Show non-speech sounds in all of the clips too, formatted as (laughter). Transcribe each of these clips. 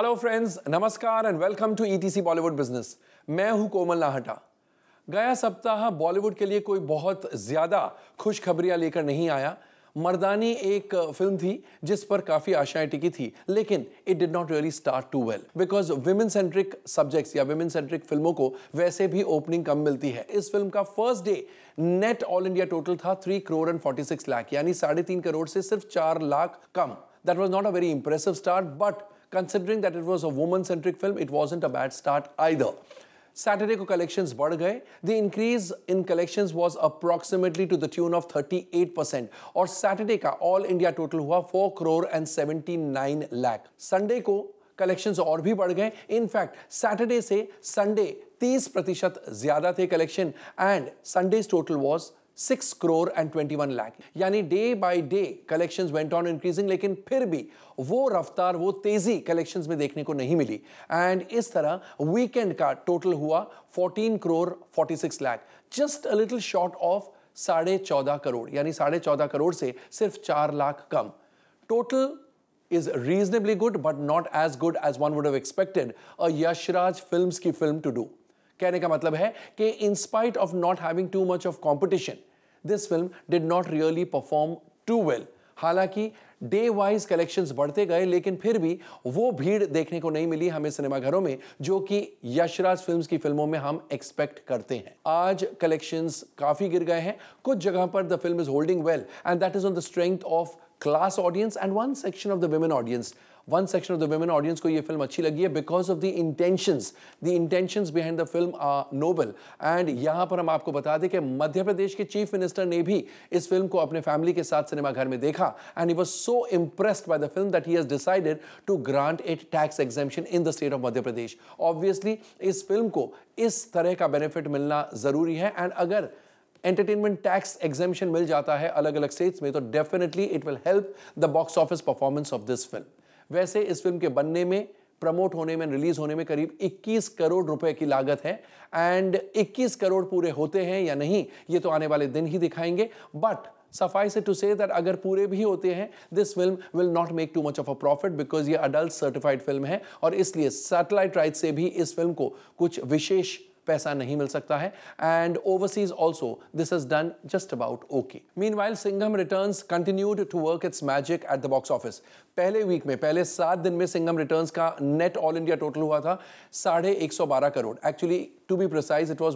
Hello friends नमस्कार and welcome to ETC Bollywood business मैं हूं कोमल लाहटा गया सप्ताह बॉलीवुड के लिए कोई बहुत ज़्यादा खुशखबरियां लेकर नहीं आया मर्दानी एक फिल्म थी जिस पर काफ़ी आशाएं टिकी थी लेकिन it did not really start too well because women centric subjects या विमेन सेंट्रिक फिल्मों को वैसे भी ओपनिंग कम मिलती है इस फिल्म का first day net all India total था three crore and forty six lakh यानी साढ़े तीन करोड़ से सिर्फ चार लाख कम that was not a very impressive start but considering that it was a woman centric film it ain't a bad start either Saturday को collections बढ़ गए the increase in collections was approximately to the tune of 38 percent और Saturday का all India total हुआ 4 crore and 79 lakh Sunday को collections और भी बढ़ गए इनफैक्ट सैटरडे से संडे 30 प्रतिशत ज्यादा थे collection and Sundays total was six crore and twenty one lakh यानी day by day collection went on increasing लेकिन फिर भी वो रफ्तार वो तेजी कलेक्शन में देखने को नहीं मिली एंड इस तरह वीकेंड का टोटल हुआ fourteen crore forty six lakh just a little short of साढ़े चौदह करोड़ यानी साढ़े चौदह करोड़ से सिर्फ चार लाख कम total is reasonably good but not as good as one would have expected a Yashraj Films की फिल्म to do. कहने का मतलब है कि in spite of not having too much of competition, this film did not really perform too well हालांकि day wise collections बढ़ते गए लेकिन फिर भी वो भीड़ देखने को नहीं मिली हमें सिनेमाघरों में जो कि यशराज फिल्म्स की फिल्मों में हम एक्सपेक्ट करते हैं आज कलेक्शंस काफ़ी गिर गए हैं कुछ जगह पर the film is holding well and that is on the strength of class audience and one section of the women audience one section of the women audience को ये फिल्म अच्छी लगी है because of the intentions the intentions behind the film noble and यहाँ पर हम आपको बता दें कि मध्य प्रदेश के चीफ मिनिस्टर ने भी इस फिल्म को अपने फैमिली के साथ सिनेमाघर में देखा and he was so impressed by the film that he has decided to grant it tax exemption in the state of Madhya Pradesh obviously इस फिल्म को इस तरह का बेनिफिट मिलना जरूरी है एंड अगर एंटरटेनमेंट टैक्स एग्जेम्पन मिल जाता है अलग अलग स्टेट्स में तो definitely it will help the box office performance of this film वैसे इस फिल्म के बनने में प्रमोट होने में रिलीज होने में करीब 21 करोड़ रुपए की लागत है एंड 21 करोड़ पूरे होते हैं या नहीं ये तो आने वाले दिन ही दिखाएंगे बट सफाई से टू से दैट अगर पूरे भी होते हैं this film will not make too much of a profit because ये अडल्ट सर्टिफाइड फिल्म है और इसलिए सैटेलाइट राइट से भी इस फिल्म को कुछ विशेष पैसा नहीं मिल सकता है and overseas also this is done just about okay mean while Singham return continued to work its magic at the box office पहले वीक में पहले सात दिन में सिंगम रिटर्न्स का नेट ऑल इंडिया टोटल हुआ था साढ़े एक सौ बारह crore actually to be precise it was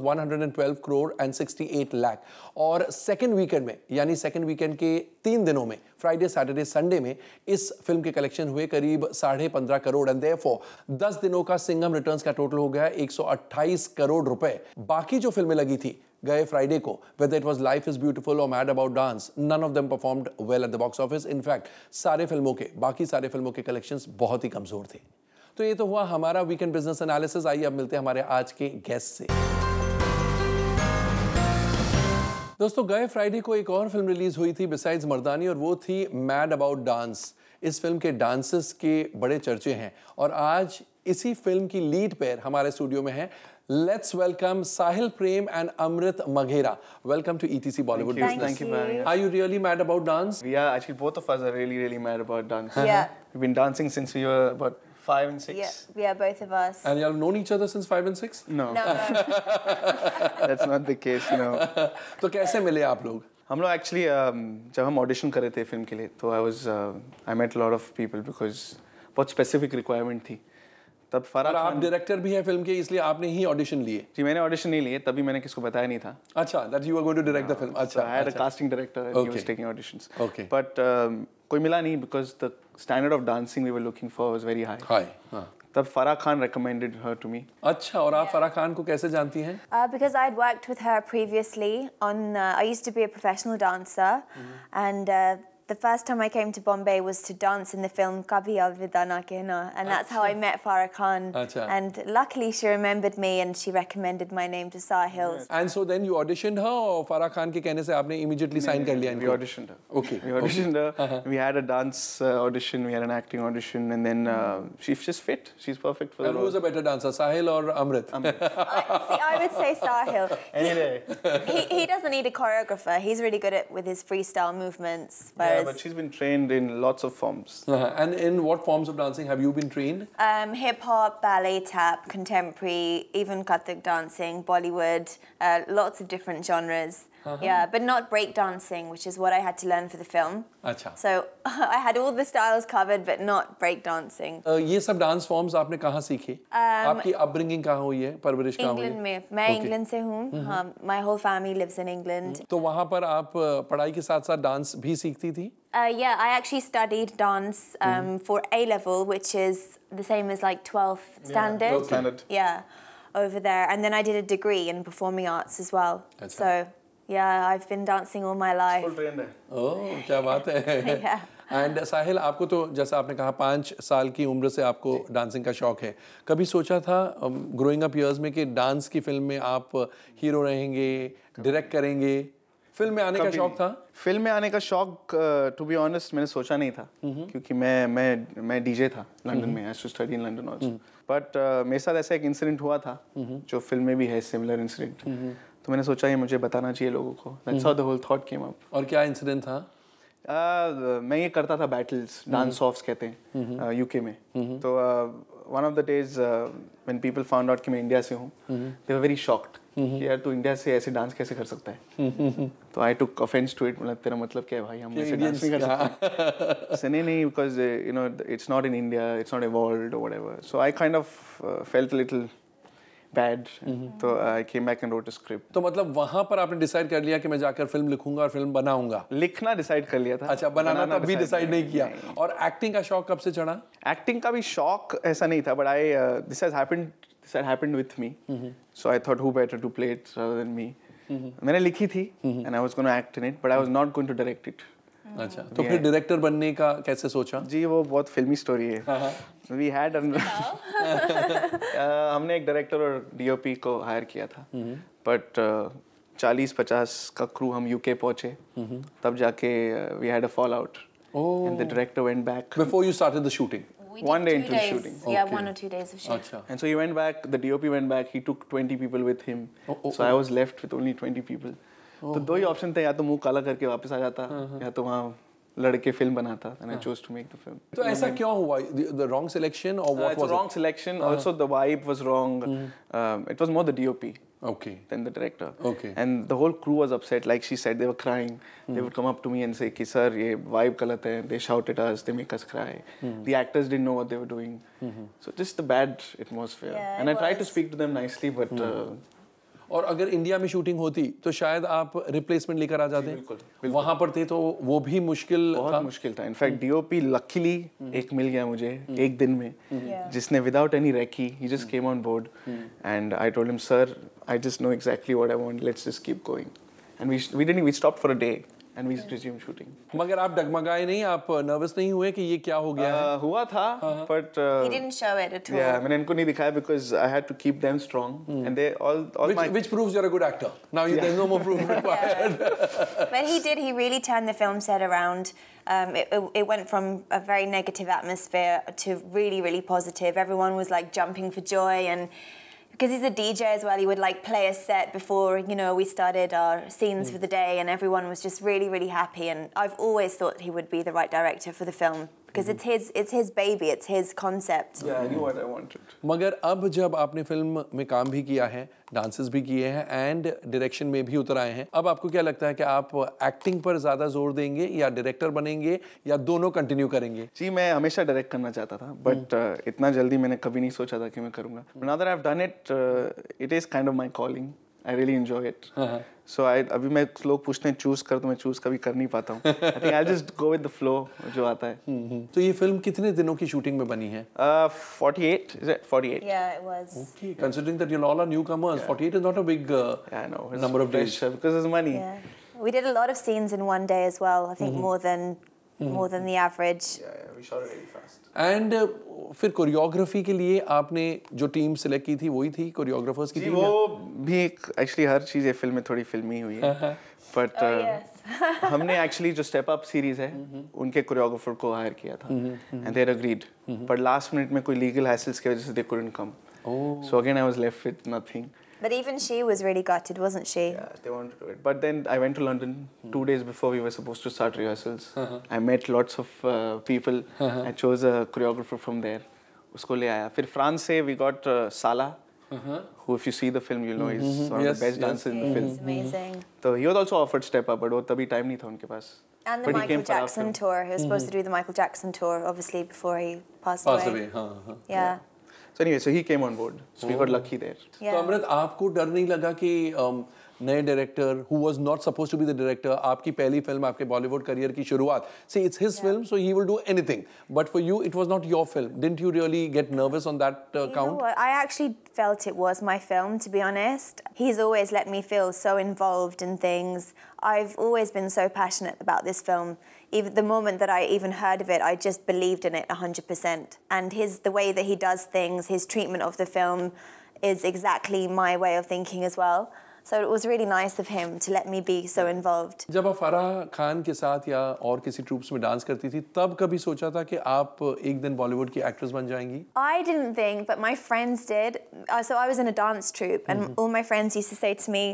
twelve crore and eight lakh और सेकेंड वीकेंड में यानी सेकेंड वीकेंड के तीन दिनों में फ्राइडे सैटरडे संडे में इस फिल्म के कलेक्शन हुए करीब साढ़े पंद्रह करोड़ एंड देयरफॉर दस दिनों का सिंगम रिटर्न्स का टोटल हो गया एक सौ अट्ठाईस करोड़ रुपए बाकी जो फिल्में लगी थी गए फ्राइडे को whether it was life is beautiful और mad about dance none of them performed well at the box office in fact सारे फिल्मों के बाकी सारे फिल्मों के कलेक्शन बहुत ही कमजोर थे तो ये तो हुआ हमारा वीकेंड बिजनेस एनालिसिस आइए अब मिलते हैं हमारे आज के गेस्ट से दोस्तों गए फ्राइडे को एक और फिल्म रिलीज हुई थी बिसाइड्स मर्दानी और वो थी मैड अबाउट डांस इस फिल्म के डांसेस के बड़े चर्चे हैं और आज इसी फिल्म की लीड पेयर हमारे स्टूडियो में है Let's welcome Sahil Prem and Amrit Maghera. Welcome to ETC Bollywood Thank you. Thank you, man. Are you really mad about dance? we are actually, both of us are really, really mad about dance. Yeah. We've been dancing since we were about 5 and 6 Yeah, we are both of us. And you have known each other since 5 and 6 No. no, no. That's not the case, you know. तो कैसे मिले आप लोग? हम लोग actually जब हम audition कर रहे थे फिल्म के लिए तो I was I met lot of people because बहुत स्पेसिफिक रिक्वायरमेंट थी तब फरा और आप डायरेक्टर भी हैं फिल्म के इसलिए आपने ही ऑडिशन लिए जी मैंने ऑडिशन नहीं लिए तभी मैंने किसको बताया नहीं था अच्छा that you are going to direct the film अच्छा I had a casting director and he was taking auditions okay but कोई मिला नहीं because the standard of dancing we were looking for was very high high तब Farah Khan recommended her to me अच्छा और आप फराह खान को कैसे जानती हैं? Because I had worked with her previously on I used to be a professional dancer and the first time I came to Bombay was to dance in the film Kabhi Alvida Na Kehna, and that's Achha. how I met Farah Khan. Achha. And luckily, she remembered me and she recommended my name to Sahil. And so then you auditioned her, or Farah Khan ke kehne se aapne immediately yeah, signed yeah, kar We auditioned her. Okay. We auditioned okay. her. Uh -huh. We had a dance uh, audition, we had an acting audition, and then uh, she's just fit. She's perfect for and the role. And who's a better dancer, Sahil or Amrit? Amrit. (laughs) I, see, I would say Sahil. Any day. He, he doesn't need a choreographer. He's really good at with his freestyle movements, but yeah, but she's been trained in lots of forms. Uh -huh. And in what forms of dancing have you been trained? Um, hip hop, ballet, tap, contemporary, even Kathak dancing, Bollywood, uh, lots of different genres. Uh -huh. Yeah, but not breakdancing, which is what I had to learn for the film. So (laughs) I had all the styles covered, but not breakdancing. Uh, ये सब dance forms आपने कहाँ सीखे? Um, आपकी upbringing कहाँ हुई है? परवरिश कहाँ हुई है? में. मैं okay. इंग्लैंड से हूँ. Uh -huh. um, my whole family lives in England. तो वहाँ पर आप पढ़ाई के साथ साथ डांस भी सीखती थी? Uh, yeah, I actually studied dance um, mm -hmm. for A level, which is the same as like 12th standard. Yeah, 12th standard. Yeah, over there. And then I did a degree in performing arts as well. That's so. Yeah, I've been dancing all my life. Full trained Oh, क्या बात है. (laughs) yeah. And Sahil, आपको तो जैसा आपने कहा पांच साल की उम्र से आपको डांसिंग का शौक है कभी सोचा था um, growing up years में कि डांस की फिल्म में आप हीरो रहेंगे डायरेक्ट करेंगे फिल्म में आने का शौक था फिल्म में आने का शौक टू बी ऑनेस्ट मैंने सोचा नहीं था क्योंकि मैं मैं मैं डीजे था लंदन में I study in London also but मेरे साथ ऐसा एक इंसिडेंट हुआ था जो फिल्म में भी है सिमिलर इंसिडेंट तो मैंने सोचा ये मुझे बताना चाहिए लोगों को the whole thought came up और क्या इंसिडेंट था Uh, मैं ये करता था बैटल्स डांस ऑफ्स कहते हैं यूके हम्म, हम्म। uh, में हम्म। तो one of the days when people found out कि मैं इंडिया से हूँ दे वर वेरी शॉक्ड कि यार तू इंडिया से ऐसे डांस कैसे कर सकता है तो I took offence to it मतलब तेरा मतलब क्या है भाई हम ऐसे डांस नहीं कर सकते (laughs) नहीं नहीं because you know it's not in India it's not a world so I kind of felt little bad mm-hmm. तो I came back and wrote script तो मतलब वहां पर आपने डिसाइड कर लिया कि मैं जाकर फिल्म लिखूंगा और फिल्म बनाऊंगा लिखना डिसाइड कर लिया था अच्छा बनाना, बनाना तब भी डिसाइड नहीं किया नहीं। और एक्टिंग का शौक कब से चढ़ा एक्टिंग का भी शौक ऐसा नहीं था but I this has happened this had happened with me so I thought who better to play it rather than me मैंने लिखी थी and I was gonna act in it but I was not going to direct it अच्छा तो फिर director बनने का कैसे सोचा जी वो बहुत फिल्मी स्टोरी है वी हैड हमने एक डायरेक्टर और डीओपी को हायर किया था बट चालीस पचास का क्रू हम यूके पहुंचे तब जाके we had a fall out and the director went back before you started the shooting We one day into days. shooting. Yeah, okay. one or two days of shooting. And so he went back, the DOP went back, he took 20 people with him. Oh, oh, so oh. I was left with only 20 people. तो दो ही option थे या तो मुंह काला करके वापस आ जाता हाँ, हाँ। या तो वहाँ लड़के फिल्म बनाता and I to make the film तो ऐसा hmm. क्यों हुआ द रॉन्ग सिलेक्शन और what was wrong selection also the vibe was wrong it was more the DOP okay then the director okay and the whole crew was upset like she said they were crying they would come up to me and say कि sir ये vibe गलत है they shouted us they make us cry the actors didn't know what they were doing so just the bad atmosphere and I tried to speak to them nicely but और अगर India में shooting होती तो शायद आप replacement लेकर आ जाते वहां पर थे तो वो भी मुश्किल बहुत था। मुश्किल था इनफैक्ट डीओपी लकीली एक मिल गया मुझे हम्म। एक दिन में हम्म। जिसने without any recce he just came on board and I told him sir I just know exactly what I want let's just keep going and we we didn't we stop for a day and we resume shooting मगर आप डगमगाए नहीं आप nervous नहीं हुए कि ये क्या हो गया uh, है? हुआ था but he didn't show it at all या मैंने इनको नहीं दिखाया because I had to keep them strong and they all all my which proves you are a good actor now there is no more proof required but he did he really turn the film set around Um, it, it, went from a very negative atmosphere to really, really positive. Everyone was like jumping for joy, and because he's a DJ as well, he would like play a set before you know we started our scenes mm. for the mm. day, and everyone was just really, really happy. And I've always thought he would be the right director for the film because mm-hmm. it's his it's his baby it's his concept yeah I knew what I wanted मगर अब जब आपने film में काम भी किया है dances भी किए हैं एंड डायरेक्शन में भी उतर आए हैं अब आपको क्या लगता है कि आप एक्टिंग पर ज्यादा जोर देंगे या डायरेक्टर बनेंगे या दोनों कंटिन्यू करेंगे जी मैं हमेशा डायरेक्ट करना चाहता था बट mm. uh, इतना जल्दी मैंने कभी नहीं सोचा था कि मैं करूंगा now that I have done it it is kind of my I really enjoy it so I अभी मैं लोग पूछते हैं चूज कर तो मैं चूज कभी कर नहीं पाता हूँ I think I just go with the flow जो आता है हम्म, हम्म। तो ये फिल्म कितने दिनों की शूटिंग में बनी है 48 इज इट 48 या it was okay considering that you all are new comers 48 is not a big I know number of days because it's money we did a lot of scenes in one day as well I think more than Hmm. more than the average. Yeah, yeah, we shot it really fast. And uh, फिर choreography के लिए आपने जो team select की थी वही थी choreographers की टीम वो भी एक एक्चुअली हर चीज़ फिल्म में थोड़ी फिल्मी हुई है but uh-huh. oh, uh, yes. (laughs) हमने एक्चुअली जो स्टेप अप सीरीज है mm-hmm. उनके कोरियोग्राफर को हायर किया था and there agreed but last minute में कोई लीगल हैसल्स की वजह से they couldn't come so again I was left with nothing But even she was really gutted, wasn't she? Yeah, they wanted to do it. But then I went to London mm. two days before we were supposed to start rehearsals. Uh -huh. I met lots of uh, people. Uh -huh. I chose a choreographer from there. उसको ले आया फिर France से we got uh, uh-huh. who if you see the film you'll know mm -hmm. he's one yes, of the best yes. dancer in the film. He's amazing. Mm-hmm. So he was also offered step up but वो तभी time And the but Michael Jackson tour. He was supposed mm -hmm. to mm-hmm. do the Michael Jackson tour obviously before he passed, passed away. away. huh. Yeah. yeah. So anyway, so he came on board. So we got oh. lucky there. Yeah. So Amrit, आपको डर नहीं लगा कि um, नए director who was not supposed to be the director आपकी पहली film आपके Bollywood career की शुरुआत see it's his yeah. film so he will do anything but for you it was not your film didn't you really get nervous on that uh, count know, I actually felt it was my film to be honest he's always let me feel so involved in things I've always been so passionate about this film even the moment that I even heard of it, I just believed in it 100%. And his the way that he does things, his treatment of the film is exactly my way of thinking as well. So it was really nice of him to let me be so involved. जब आप फराह खान के साथ या और किसी troops में dance करती थी तब कभी सोचा था कि आप एक दिन बॉलीवुड की एक्ट्रेस बन जाएंगी I didn't think but my friends did. Uh, so I was in a dance troupe and mm -hmm. all my friends used to say to me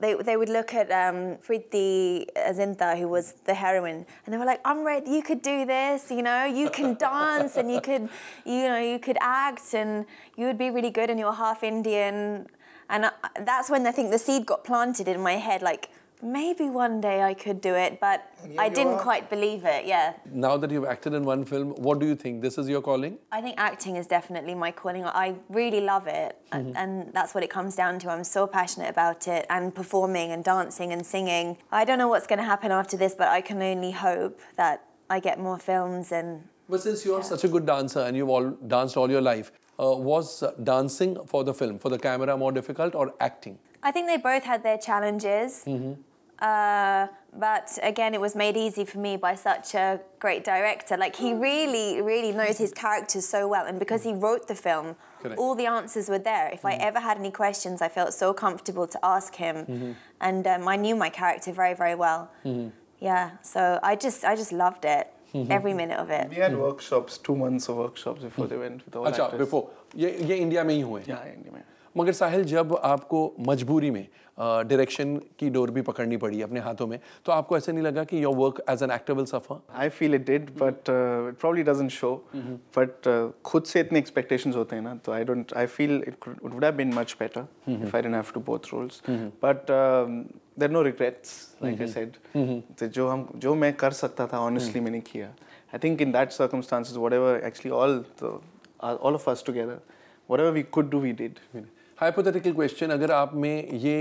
they, they would look at um, Frithi Azintha, who was the heroine, and they were like, Amrit, you could do this, you know, you can (laughs) dance and you could, you know, you could act and you would be really good and you're half Indian. And I, uh, that's when I think the seed got planted in my head, like, maybe one day I could do it, but I didn't are. quite believe it, yeah. Now that you've acted in one film, what do you think? This is your calling? I think acting is definitely my calling. I really love it, mm -hmm. and that's what it comes down to. I'm so passionate about it, and performing and dancing and singing. I don't know what's going to happen after this, but I can only hope that I get more films and. But since you're yeah. such a good dancer and you've all danced all your life, uh, was dancing for the film, for the camera, more difficult or acting? I think they both had their challenges. Mm -hmm. Uh, but again, it was made easy for me by such a great director. Like he mm. really, really knows his characters so well, and because he mm. wrote the film, all the answers were there. If mm. I ever had any questions, I felt so comfortable to ask him, mm -hmm. and um, I knew my character very, very well. Mm -hmm. Yeah, so I just, I just loved it. -hmm. Every minute of it. We had workshops, two months of workshops before they went with all अच्छा, actors. before ये ये India में ही हुए. Yeah, India में. मगर साहिल जब आपको मजबूरी में डायरेक्शन uh, की डोर भी पकड़नी पड़ी अपने हाथों में तो आपको ऐसे नहीं लगा कि your work as an actor will suffer I feel it did but it probably doesn't show but खुद से इतने एक्सपेक्टेशंस होते हैं ना तो I don't I feel it would have been much better if I didn't have to both roles but there no regrets like I said तो जो हम जो मैं कर सकता था ऑनेस्टली mm. मैंने किया I think in that circumstances whatever actually all all of us together whatever we could do we did hypothetical question अगर आप में ये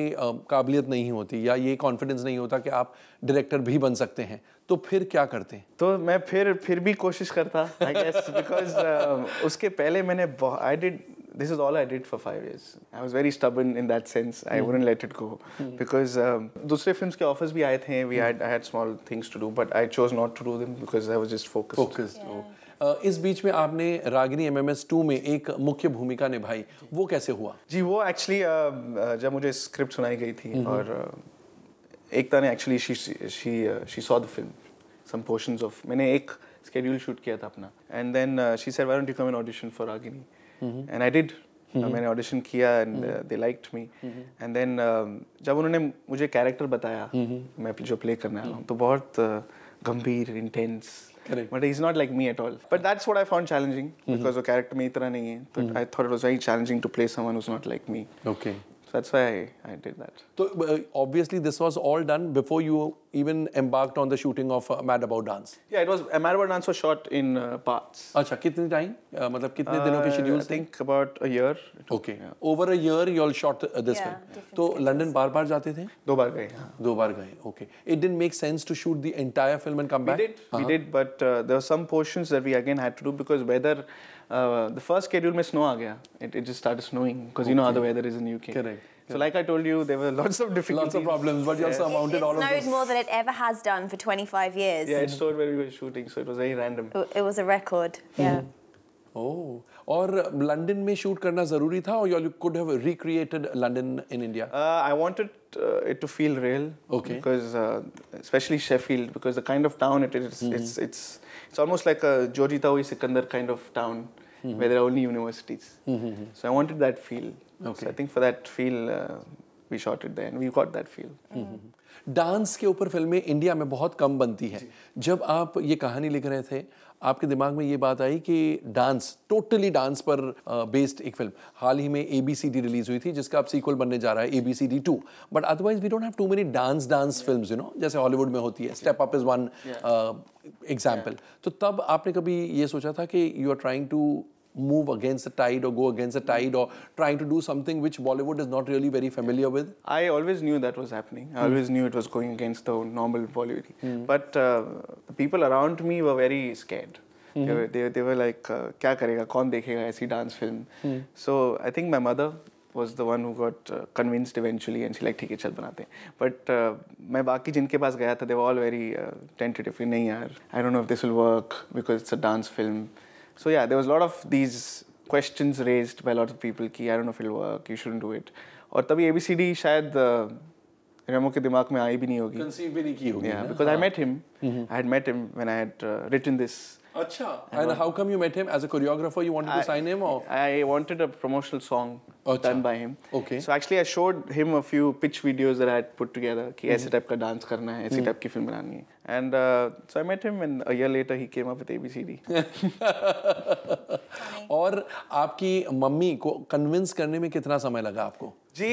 काबिलियत नहीं होती या ये कॉन्फिडेंस नहीं होता कि आप डायरेक्टर भी बन सकते हैं तो फिर क्या करते हैं तो मैं फिर फिर भी कोशिश करता आई गेस बिकॉज उसके पहले मैंने I did this is all I did for five years. I was very stubborn in that sense. I mm. wouldn't let it go mm. because um, दूसरे films के offers भी आए थे. We mm. had I had small things to do, but I chose not to do them because I was just focused. Focused. Yeah. Oh. इस बीच में आपने Ragini M M में एक मुख्य भूमिका निभाई वो कैसे हुआ जी वो एक्चुअली जब मुझे स्क्रिप्ट सुनाई गई थी और एकता ने actually she she she saw the film some portions of मैंने एक स्केड्यूल शूट किया था अपना and then she said why don't you come and audition for Ragini and I did मैंने ऑडिशन किया and they liked me and then जब उन्होंने मुझे कैरेक्टर बताया मैं जो प्ले करने आया हूँ हम्म। तो बहुत गंभीर intense Correct. But he's not like me at all. But that's what I found challenging mm -hmm. because mm-hmm. the character mein itna But mm -hmm. I thought it was very challenging to play someone who's not like me. Okay. So that's why I, I did that. So uh, obviously this was all done before you even embarked on the shooting of uh, Mad About Dance. Yeah, it was uh, Mad About Dance was shot in uh, parts. Acha, kitni time? Uh, matlab kitne uh, dinon I think about a year. Okay. Yeah. Over a year you all shot uh, this yeah, film. So London bar bar जाते थे? दो बार गए. हाँ. दो बार गए. Okay. It didn't make sense to shoot the entire film and come we back. We did. Uh -huh. We did, but uh, there were some portions that we again had to do because whether uh, the first schedule mein snow aa It, it just started snowing because okay. you know how the weather is in UK. Correct. So like I told you, there were lots of difficulties. Lots of problems, but you also yes. all of It snowed more than it ever has done for 25 years. Yeah, it snowed when we were shooting, so it was very random. It was a record, hmm. yeah. Oh, Or uh, London, may shoot, karna zaruri tha, or you could have recreated London in India? Uh, I wanted uh, it to feel real. Okay. Because uh, especially Sheffield, because the kind of town it is, mm it's it's It's almost like a Georgetown Sikandar kind of town mm -hmm. where there are only universities. Mm -hmm. So I wanted that feel. Okay. So I think for that feel, uh, we shot it there and we got that feel. Mm-hmm. Dance के ऊपर फिल्में India में बहुत कम बनती हैं जब आप ये कहानी लिख रहे थे आपके दिमाग में ये बात आई कि डांस टोटली डांस पर बेस्ड एक फिल्म हाल ही में A B C D release हुई थी जिसका अब सीक्वल बनने जा रहा है A B C D two but otherwise we don't have too many dance dance film you know जैसे हॉलीवुड में होती है step up is one example तो तब आपने कभी ये सोचा था कि you are trying to move against the tide or go against the tide or trying to do something which Bollywood is not really very familiar with? I always knew that was happening. I mm. always knew it was going against the normal Bollywood. Mm. But uh, the people around me were very scared. Mm -hmm. they, were, they, were like, uh, kya karega, kaun dekhega aisi dance film? Hmm. So I think my mother was the one who got uh, convinced eventually and she like it, है चल but my uh, baki बाकी जिनके they were all very uh, tentative नहीं यार I don't know if this will work because it's a dance film so yeah, there was a lot of these questions raised by a lot of people Ki I don't know if it'll work, you shouldn't do it. Or तभी ABCD शायद रेमो के दिमाग में आई भी नहीं होगी conceive भी नहीं की होगी yeah, because I met him, mm -hmm. I had met him when I had uh, written this Achha. And how come you met him as a choreographer? You wanted I, to sign him or? I wanted a promotional song Achha. done by him. Okay. So actually, I showed him a few pitch videos that I had put together. कि ऐसे type का dance करना है, ऐसे type की film बनानी है. And uh, so I met him, and a year later he came up with ABCD. और आपकी मम्मी को कन्विंस करने में कितना समय लगा आपको? जी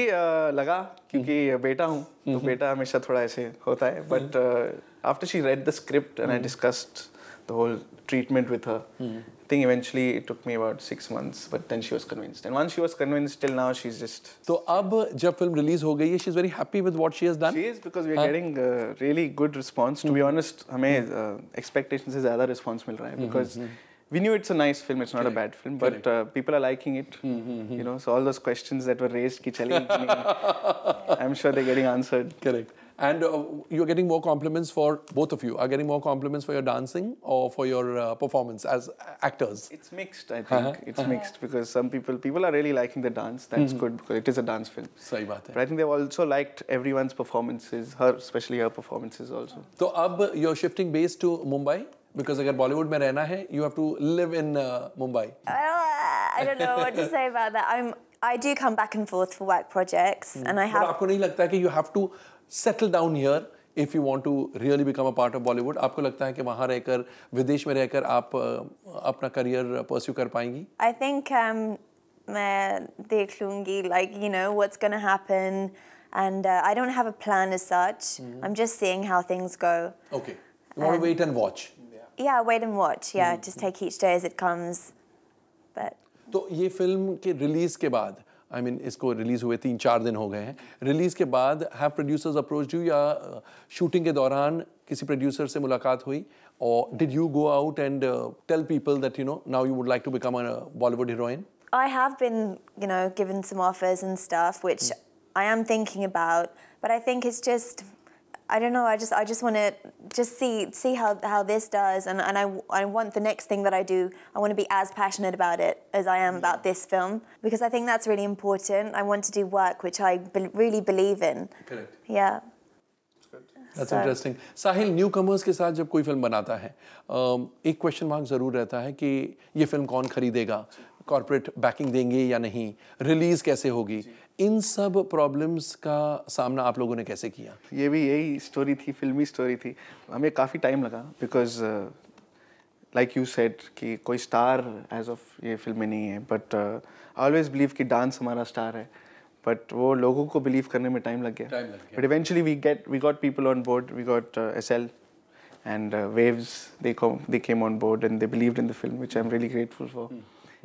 लगा क्योंकि बेटा हूँ तो बेटा हमेशा थोड़ा ऐसे होता है. But uh, after she read the script and I discussed the whole treatment with her. Mm. I think eventually it took me about six months, but then she was convinced. And once she was convinced, till now she's just. So ab जब film release हो गई she's very happy with what she has done. She is because we are getting a really good response. To be hmm. honest, हमें hmm. uh, expectations से ज़्यादा response मिल रहा है because. Mm -hmm. We knew it's a nice film. It's not Correct. a bad film, but uh, people are liking it. Mm -hmm. You know, so all those questions that were raised, ki chale, (laughs) I'm sure they're getting answered. Correct. And uh, you're getting more compliments for both of you are getting more compliments for your dancing or for your uh, performance as actors. It's mixed, I think. -huh. It's -huh. mixed because some people people are really liking the dance. That's -hmm. good because it is a dance film. सही बात है. But I think they've also liked everyone's performances, her especially her performances also. So ab you're shifting base to Mumbai. because अगर Bollywood में रहना है, you have to live in uh, Mumbai. Uh, I don't know what to say about that. I'm I do come back and forth for work projects, mm. and I have. you don't think you have to settle down here if you want to really become a part of Bollywood आपको लगता है कि वहां रहकर विदेश में रहकर आप अपना करियर परस्यू कर पाएंगी आई थिंक um, मैं देख लूंगी like you know what's gonna happen and I don't have a plan as such I am just seeing how things go okay you want to wait and watch या wait and watch या just take each day as it comes but तो ये film के release के बाद I I mean mean, इसको release हुए तीन चार दिन हो गए हैं रिलीज़ के बाद हैव प्रोड्यूसर्स अप्रोच यू या शूटिंग uh, के दौरान किसी प्रोड्यूसर से मुलाकात हुई और did you go out and tell people that you know now you would like to become a Bollywood heroine I have been you know given some offers and stuff which I am thinking about but I think it's just I don't know. I just I just want to just see see how, how this does, and, and I, I want the next thing that I do. I want to be as passionate about it as I am yeah. about this film because I think that's really important. I want to do work which I be really believe in. Correct. Yeah. That's so. interesting. Sahil, newcomers' comers के साथ जब कोई film बनाता है um, एक question mark ज़रूर रहता है कि ये फिल्म कौन खरीदेगा कॉरपोरेट बैकिंग देंगे या नहीं रिलीज़ कैसे होगी इन सब प्रॉब्लम्स का सामना आप लोगों ने कैसे किया ये भी यही स्टोरी थी फिल्मी स्टोरी थी हमें काफ़ी टाइम लगा बिकॉज लाइक यू सेट कि कोई स्टार एज ऑफ ये फिल्म में नहीं है बट ऑलवेज बिलीव कि डांस हमारा स्टार है बट वो लोगों को बिलीव करने में टाइम लग गया but eventually we get we got people on board we got S L and Waves they came on board and they believe in the film which I am really grateful for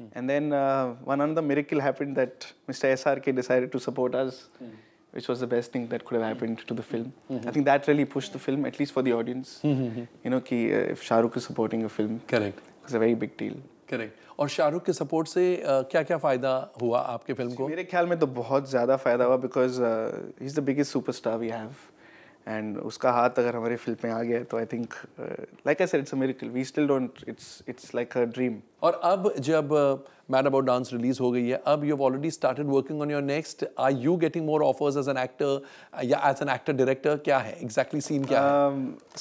Mm. And then uh, one another miracle happened that Mr. SRK decided to support us, mm. which was the best thing that could have happened to the film. -hmm. I think that really pushed the film, at least for the audience. -hmm. You know, ki, uh, if Shah Rukh is supporting a film, correct, it's a very big deal. Correct. और शाहरुख के support से uh, क्या क्या फ़ायदा हुआ आपके film को मेरे ख्याल में तो बहुत ज़्यादा फ़ायदा हुआ because is the biggest superstar we have and उसका हाथ अगर हमारी फिल्म में आ गया तो I think like I said it's a miracle we still don't it's it's like a dream और अब जब मैड अबाउट डांस रिलीज हो गई है अब you have already started working on your next are you getting more offers as an actor या as an actor director क्या है एग्जैक्टली exactly सीन क्या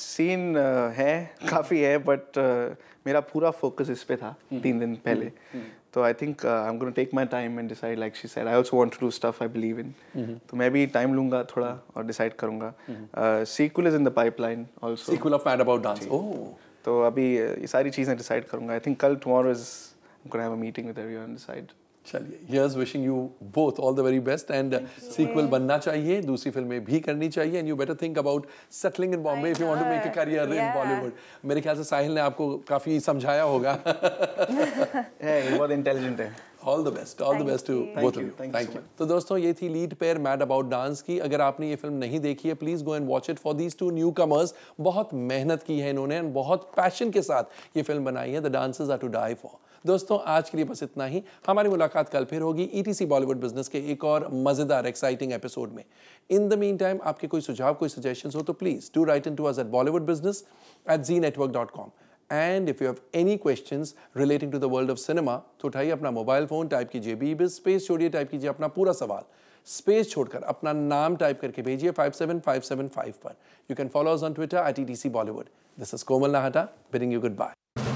सीन um, uh, है, uh, (laughs) है काफ़ी है बट uh, मेरा पूरा फोकस इस पर था हम्म। तीन दिन पहले Hmm. So I think uh, I'm going to take my time and decide. Like she said, I also want to do stuff I believe in. Mm-hmm. So maybe time lunga thoda or decide karunga. Mm-hmm. Uh, sequel is in the pipeline also. Sequel of Mad About Dance. Oh. So abhi uh, sari decide karunga. I think kal tomorrow is I'm going to have a meeting with everyone and decide. चलिए yes wishing you both all the very best and sequel बनना चाहिए दूसरी फिल्में भी करनी चाहिए and you better think about settling in Bombay if you want to make a career in Bollywood मेरे ख्याल से साहिल ने आपको काफी समझाया होगा (laughs) बहुत इंटेलिजेंट है all the best all the best to both of you thank you तो दोस्तों ये थी lead pair mad about dance की अगर आपने ये फिल्म नहीं देखी है please go and watch it for these two newcomers बहुत मेहनत की है इन्होंने एंड बहुत पैशन के साथ ये फिल्म बनाई है the dancers are to die for दोस्तों आज के लिए बस इतना ही हमारी मुलाकात कल फिर होगी ईटीसी बॉलीवुड बिजनेस के एक और मजेदार एक्साइटिंग एपिसोड में इन द मीन टाइम आपके कोई सुझाव कोई सजेशन हो तो please do write in to us at Bollywood business at Zee network dot com and if you have any question relating to the world of cinema तो उठाइए अपना मोबाइल फोन टाइप कीजिए बीबिस स्पेस छोड़िए टाइप कीजिए अपना पूरा सवाल स्पेस छोड़कर अपना नाम टाइप करके भेजिए 57575 पर you can follow us on Twitter at E Bollywood this is Komal Nahta bidding you good bye